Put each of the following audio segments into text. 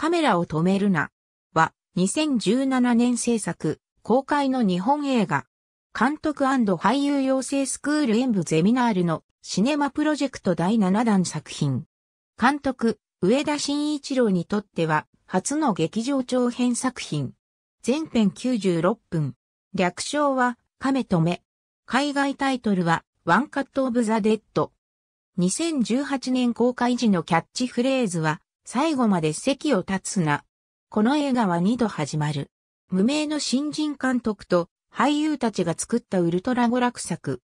カメラを止めるな。は、2017年制作、公開の日本映画。監督俳優養成スクール演舞ゼミナールのシネマプロジェクト第7弾作品。監督、上田慎一郎にとっては、初の劇場長編作品。全編96分。略称は、亀止め。海外タイトルは、ワンカットオブザ・デッド。2018年公開時のキャッチフレーズは、最後まで席を立つな。この映画は二度始まる。無名の新人監督と俳優たちが作ったウルトラ娯楽作。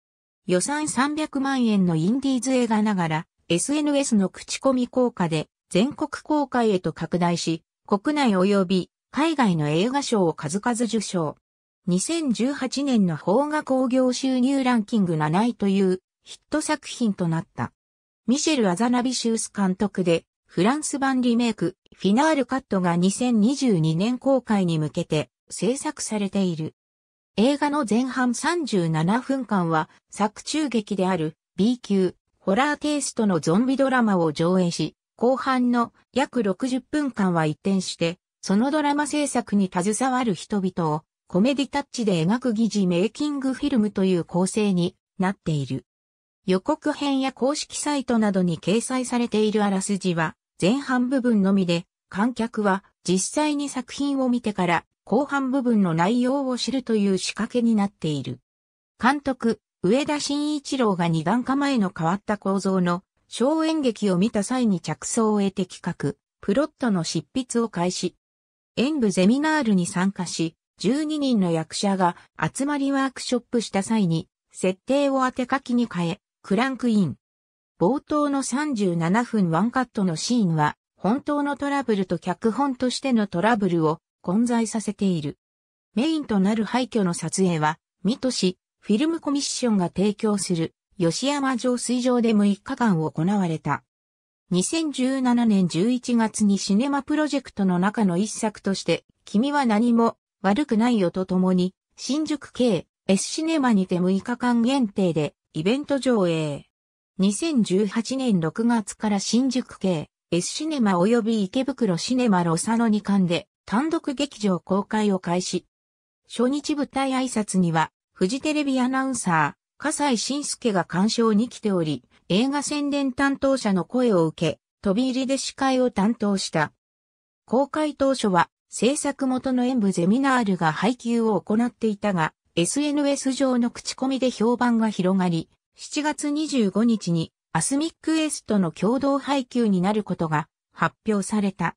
予算300万円のインディーズ映画ながら SNS の口コミ効果で全国公開へと拡大し、国内及び海外の映画賞を数々受賞。2018年の邦画興行収入ランキング7位というヒット作品となった。ミシェル・アザナビシウス監督でフランス版リメイク、フィナールカットが2022年公開に向けて制作されている。映画の前半37分間は作中劇である B 級ホラーテイストのゾンビドラマを上映し、後半の約60分間は一転して、そのドラマ制作に携わる人々をコメディタッチで描く疑似メイキングフィルムという構成になっている。予告編や公式サイトなどに掲載されているあらすじは、前半部分のみで、観客は実際に作品を見てから後半部分の内容を知るという仕掛けになっている。監督、上田慎一郎が二眼化前の変わった構造の小演劇を見た際に着想を得て企画、プロットの執筆を開始。演舞ゼミナールに参加し、12人の役者が集まりワークショップした際に、設定を当て書きに変え、クランクイン。冒頭の37分ワンカットのシーンは、本当のトラブルと脚本としてのトラブルを混在させている。メインとなる廃墟の撮影は、水戸市、フィルムコミッションが提供する、吉山城水上で6日間行われた。2017年11月にシネマプロジェクトの中の一作として、君は何も悪くないよとともに、新宿系 S シネマにて6日間限定でイベント上映。2018年6月から新宿系 S シネマ及び池袋シネマロサノ2館で単独劇場公開を開始。初日舞台挨拶には、フジテレビアナウンサー、笠西晋介が鑑賞に来ており、映画宣伝担当者の声を受け、飛び入りで司会を担当した。公開当初は、制作元の演舞ゼミナールが配給を行っていたが、SNS 上の口コミで評判が広がり、7月25日にアスミックエースとの共同配給になることが発表された。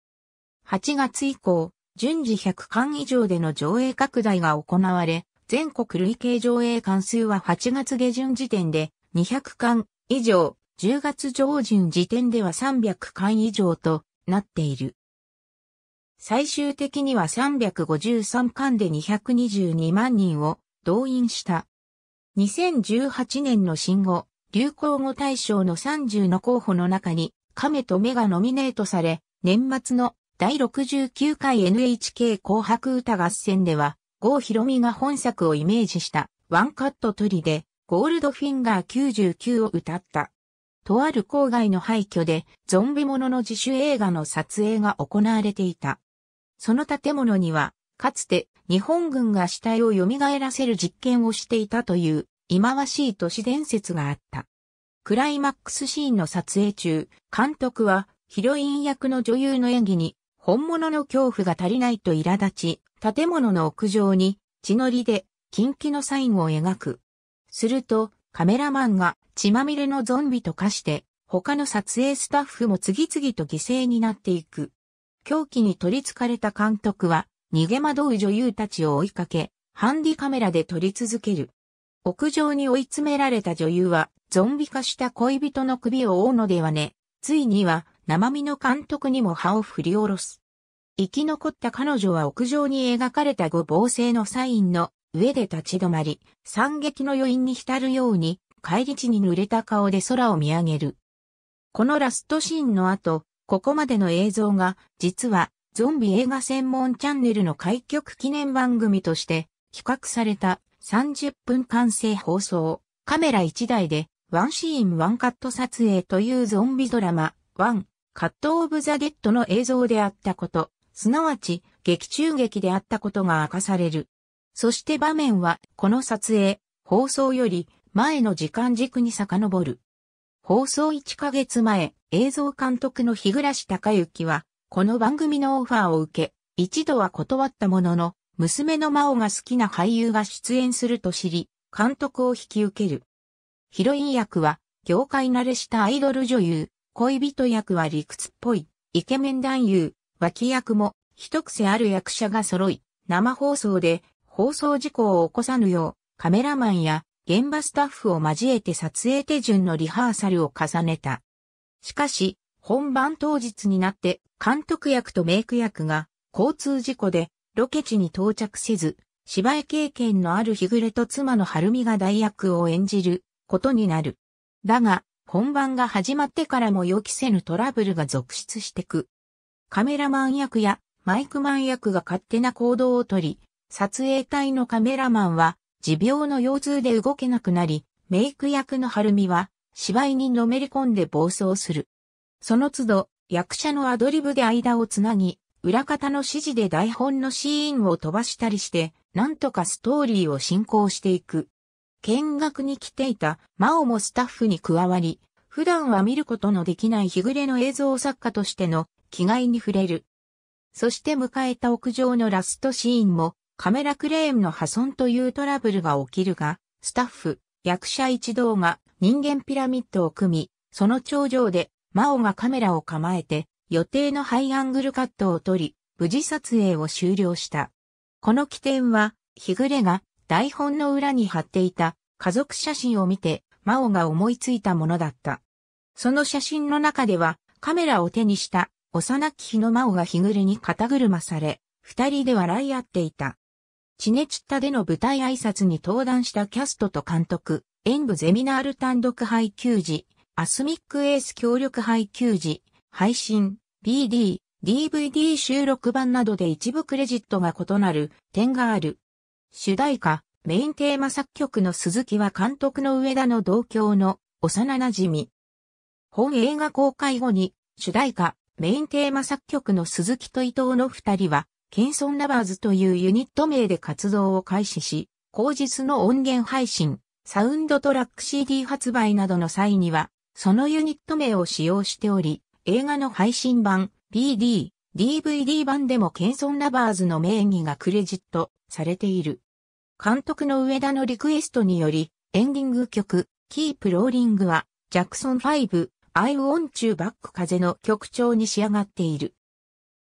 8月以降、順次100巻以上での上映拡大が行われ、全国累計上映巻数は8月下旬時点で200巻以上、10月上旬時点では300巻以上となっている。最終的には353巻で222万人を動員した2018年の新語、流行語大賞の30の候補の中に、亀と目がノミネートされ、年末の第69回 NHK 紅白歌合戦では、郷ひろみが本作をイメージしたワンカットトリで、ゴールドフィンガー99を歌った。とある郊外の廃墟で、ゾンビものの自主映画の撮影が行われていた。その建物には、かつて日本軍が死体を蘇らせる実験をしていたという忌まわしい都市伝説があった。クライマックスシーンの撮影中、監督はヒロイン役の女優の演技に本物の恐怖が足りないと苛立ち、建物の屋上に血のりで近畿のサインを描く。すると、カメラマンが血まみれのゾンビと化して、他の撮影スタッフも次々と犠牲になっていく。狂気に取り憑かれた監督は、逃げ惑う女優たちを追いかけ、ハンディカメラで撮り続ける。屋上に追い詰められた女優は、ゾンビ化した恋人の首を追うのではね、ついには、生身の監督にも歯を振り下ろす。生き残った彼女は屋上に描かれたご防星のサインの上で立ち止まり、惨劇の余韻に浸るように、帰り地に濡れた顔で空を見上げる。このラストシーンの後、ここまでの映像が、実は、ゾンビ映画専門チャンネルの開局記念番組として企画された30分完成放送、カメラ1台でワンシーンワンカット撮影というゾンビドラマ、ワン、カットオブザデッドの映像であったこと、すなわち劇中劇であったことが明かされる。そして場面はこの撮影、放送より前の時間軸に遡る。放送1ヶ月前、映像監督の日暮隆之は、この番組のオファーを受け、一度は断ったものの、娘の真央が好きな俳優が出演すると知り、監督を引き受ける。ヒロイン役は、業界慣れしたアイドル女優、恋人役は理屈っぽい、イケメン男優、脇役も、一癖ある役者が揃い、生放送で放送事故を起こさぬよう、カメラマンや現場スタッフを交えて撮影手順のリハーサルを重ねた。しかし、本番当日になって監督役とメイク役が交通事故でロケ地に到着せず、芝居経験のある日暮れと妻の晴美が代役を演じることになる。だが、本番が始まってからも予期せぬトラブルが続出してく。カメラマン役やマイクマン役が勝手な行動をとり、撮影隊のカメラマンは持病の腰痛で動けなくなり、メイク役の晴美は芝居にのめり込んで暴走する。その都度、役者のアドリブで間をつなぎ、裏方の指示で台本のシーンを飛ばしたりして、なんとかストーリーを進行していく。見学に来ていたマオもスタッフに加わり、普段は見ることのできない日暮れの映像作家としての気概に触れる。そして迎えた屋上のラストシーンもカメラクレーンの破損というトラブルが起きるが、スタッフ、役者一同が人間ピラミッドを組み、その頂上でマオがカメラを構えて、予定のハイアングルカットを取り、無事撮影を終了した。この起点は、日暮れが台本の裏に貼っていた家族写真を見て、マオが思いついたものだった。その写真の中では、カメラを手にした幼き日のマオが日暮れに肩車され、二人で笑い合っていた。チネチッタでの舞台挨拶に登壇したキャストと監督、演舞ゼミナール単独配給時、アスミックエース協力配給時、配信、BD、DVD 収録版などで一部クレジットが異なる点がある。主題歌、メインテーマ作曲の鈴木は監督の上田の同郷の幼馴染。本映画公開後に主題歌、メインテーマ作曲の鈴木と伊藤の二人は、ケンソンラバーズというユニット名で活動を開始し、後日の音源配信、サウンドトラック CD 発売などの際には、そのユニット名を使用しており、映画の配信版、PD、DVD 版でもケンソンラバーズの名義がクレジットされている。監督の上田のリクエストにより、エンディング曲、キープローリングは、ジャクソン5、I want you back 風の曲調に仕上がっている。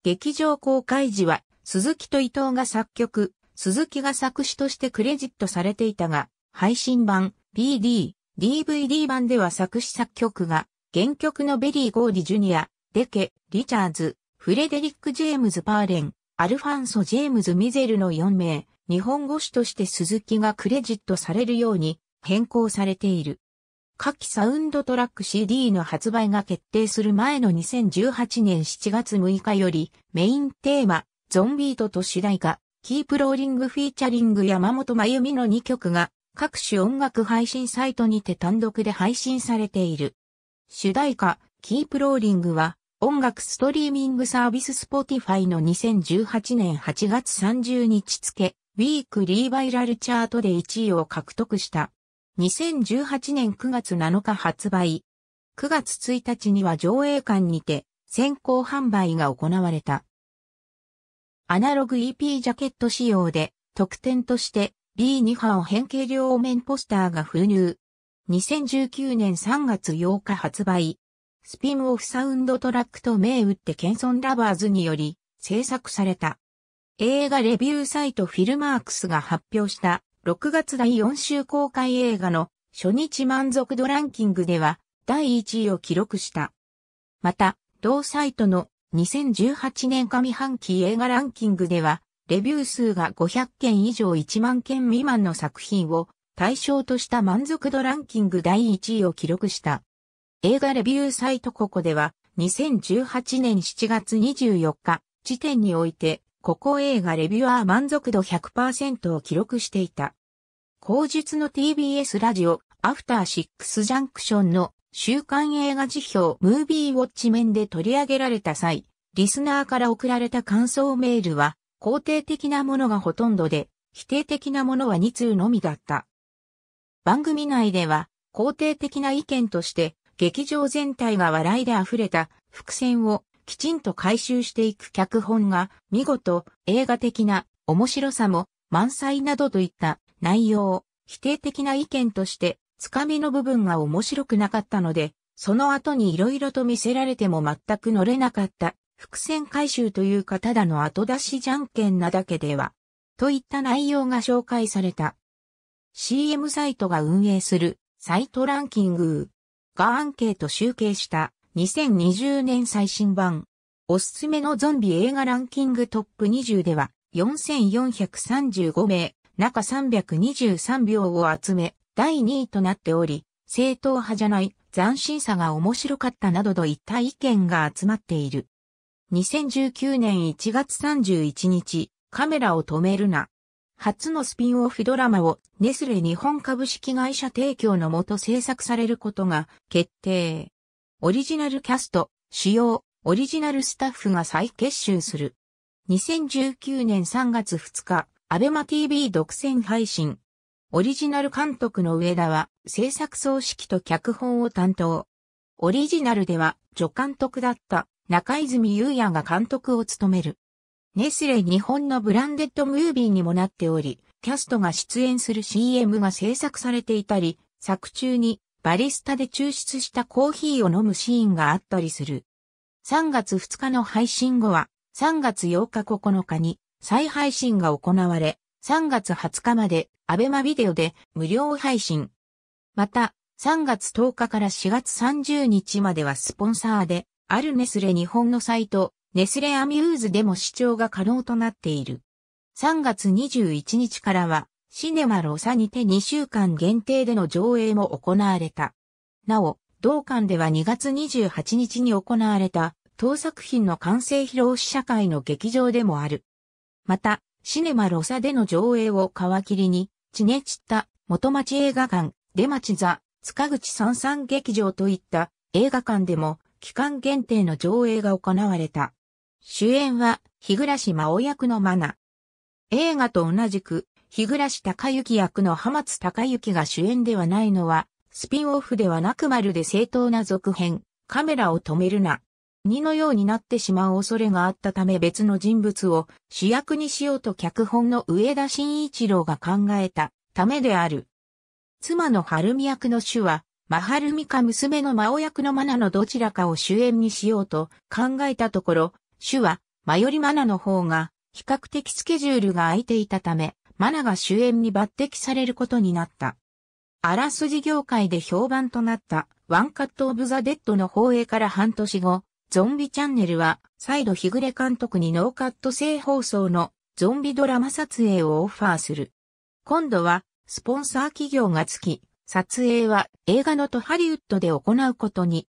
劇場公開時は、鈴木と伊藤が作曲、鈴木が作詞としてクレジットされていたが、配信版、b d DVD 版では作詞作曲が、原曲のベリー・ゴーディ・ジュニア、デケ、リチャーズ、フレデリック・ジェームズ・パーレン、アルファンソ・ジェームズ・ミゼルの4名、日本語詞として鈴木がクレジットされるように変更されている。下記サウンドトラック CD の発売が決定する前の2018年7月6日より、メインテーマ、ゾンビートと主題歌、キープローリングフィーチャリング山本真由美の2曲が各種音楽配信サイトにて単独で配信されている。主題歌、キープローリングは、音楽ストリーミングサービススポティファイの2018年8月30日付、ウィークリーバイラルチャートで1位を獲得した。2018年9月7日発売。9月1日には上映館にて先行販売が行われた。アナログ EP ジャケット仕様で特典として B2 版変形両面ポスターが封入。2019年3月8日発売。スピンオフサウンドトラックと銘打ってケンソンラバーズにより制作された。映画レビューサイトフィルマークスが発表した6月第4週公開映画の初日満足度ランキングでは第1位を記録した。また、同サイトの2018年上半期映画ランキングではレビュー数が500件以上1万件未満の作品を対象とした満足度ランキング第1位を記録した。映画レビューサイトここでは2018年7月24日時点においてここ映画レビュアー満足度100%を記録していた。後述の TBS ラジオアフターシックスジャンクションの週刊映画辞表ムービーウォッチ面で取り上げられた際、リスナーから送られた感想メールは肯定的なものがほとんどで、否定的なものは2通のみだった。番組内では、肯定的な意見として、劇場全体が笑いで溢れた伏線をきちんと回収していく脚本が見事映画的な面白さも満載などといった内容を否定的な意見としてつかみの部分が面白くなかったのでその後に色々と見せられても全く乗れなかった伏線回収というかただの後出しじゃんけんなだけでは、といった内容が紹介された。CM サイトが運営するサイトランキングがアンケート集計した2020年最新版。おすすめのゾンビ映画ランキングトップ20では4435名、中323秒を集め第2位となっており、正当派じゃない斬新さが面白かったなどといった意見が集まっている。2019年1月31日、カメラを止めるな。初のスピンオフドラマをネスレ日本株式会社提供のもと制作されることが決定。オリジナルキャスト、主要、オリジナルスタッフが再結集する。2019年3月2日、アベマ TV 独占配信。オリジナル監督の上田は制作総指揮と脚本を担当。オリジナルでは助監督だった中泉雄也が監督を務める。ネスレ日本のブランデッドムービーにもなっており、キャストが出演する CM が制作されていたり、作中にバリスタで抽出したコーヒーを飲むシーンがあったりする。3月2日の配信後は、3月8日9日に再配信が行われ、3月20日までアベマビデオで無料配信。また、3月10日から4月30日まではスポンサーであるネスレ日本のサイト、ネスレアミューズでも視聴が可能となっている。3月21日からは、シネマロサにて2週間限定での上映も行われた。なお、同館では2月28日に行われた、当作品の完成披露試写会の劇場でもある。また、シネマロサでの上映を皮切りに、チネチッタ、元町映画館、出町座、塚口三三劇場といった映画館でも期間限定の上映が行われた。主演は、日暮真央役のマナ。映画と同じく、日暮隆之役の浜津隆之が主演ではないのは、スピンオフではなくまるで正当な続編、カメラを止めるな。二のようになってしまう恐れがあったため別の人物を主役にしようと脚本の上田慎一郎が考えたためである。妻の春美役の主はマハルミか娘のマオ役のマナのどちらかを主演にしようと考えたところ、主は、マヨリマナの方が、比較的スケジュールが空いていたため、マナが主演に抜擢されることになった。あらすじ業界で評判となった、ワンカット・オブ・ザ・デッドの放映から半年後、ゾンビチャンネルは、再度日暮れ監督にノーカット制放送のゾンビドラマ撮影をオファーする。今度は、スポンサー企業がつき、撮影は映画のとハリウッドで行うことに。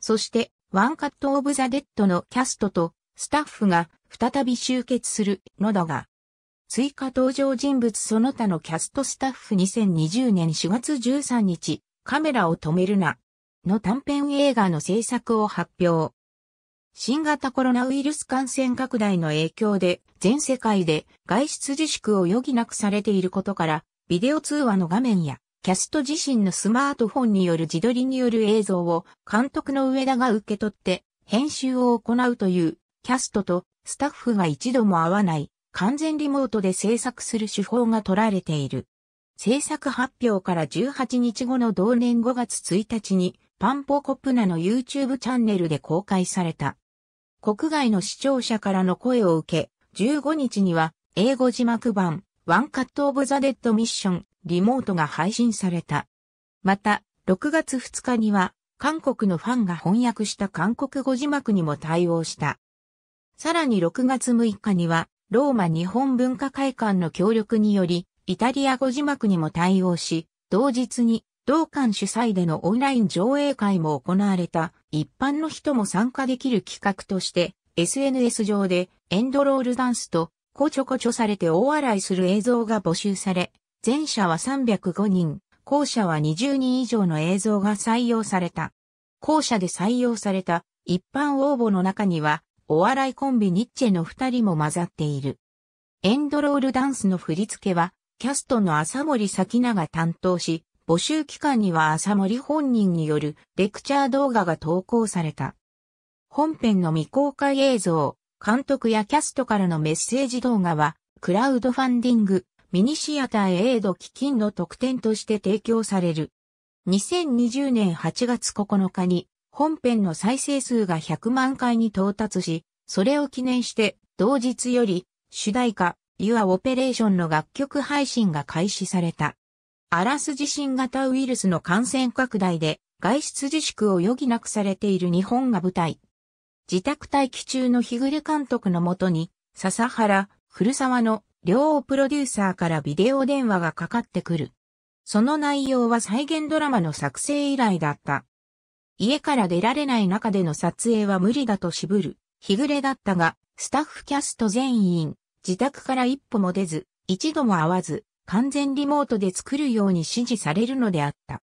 そして、ワンカットオブザ・デッドのキャストとスタッフが再び集結するのだが、追加登場人物その他のキャストスタッフ2020年4月13日、カメラを止めるな、の短編映画の制作を発表。新型コロナウイルス感染拡大の影響で全世界で外出自粛を余儀なくされていることから、ビデオ通話の画面やキャスト自身のスマートフォンによる自撮りによる映像を監督の上田が受け取って編集を行うというキャストとスタッフが一度も会わない完全リモートで制作する手法が取られている。制作発表から18日後の同年5月1日にパンポコプナの YouTube チャンネルで公開された。国外の視聴者からの声を受け、15日には英語字幕版ワンカットオブザデッドミッション、リモートが配信された。また、6月2日には、韓国のファンが翻訳した韓国語字幕にも対応した。さらに6月6日には、ローマ日本文化会館の協力により、イタリア語字幕にも対応し、同日に、同館主催でのオンライン上映会も行われた、一般の人も参加できる企画として、SNS 上でエンドロールダンスとこちょこちょされて大笑いする映像が募集され、前者は305人、後者は20人以上の映像が採用された。後者で採用された一般応募の中には、お笑いコンビニッチェの二人も混ざっている。エンドロールダンスの振り付けは、キャストの浅森咲菜が担当し、募集期間には浅森本人によるレクチャー動画が投稿された。本編の未公開映像、監督やキャストからのメッセージ動画は、クラウドファンディング、ミニシアターエイド基金の特典として提供される。2020年8月9日に、本編の再生数が100万回に到達し、それを記念して、同日より、主題歌、Your Operation の楽曲配信が開始された。アラス地震型ウイルスの感染拡大で、外出自粛を余儀なくされている日本が舞台自宅待機中の日暮監督のもとに、笹原、古沢の両プロデューサーからビデオ電話がかかってくる。その内容は再現ドラマの作成以来だった。家から出られない中での撮影は無理だと渋る、日暮れだったが、スタッフキャスト全員、自宅から一歩も出ず、一度も会わず、完全リモートで作るように指示されるのであった。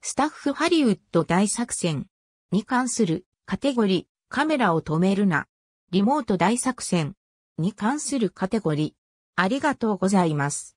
スタッフハリウッド大作戦に関するカテゴリー、カメラを止めるな。リモート大作戦に関するカテゴリー。ありがとうございます。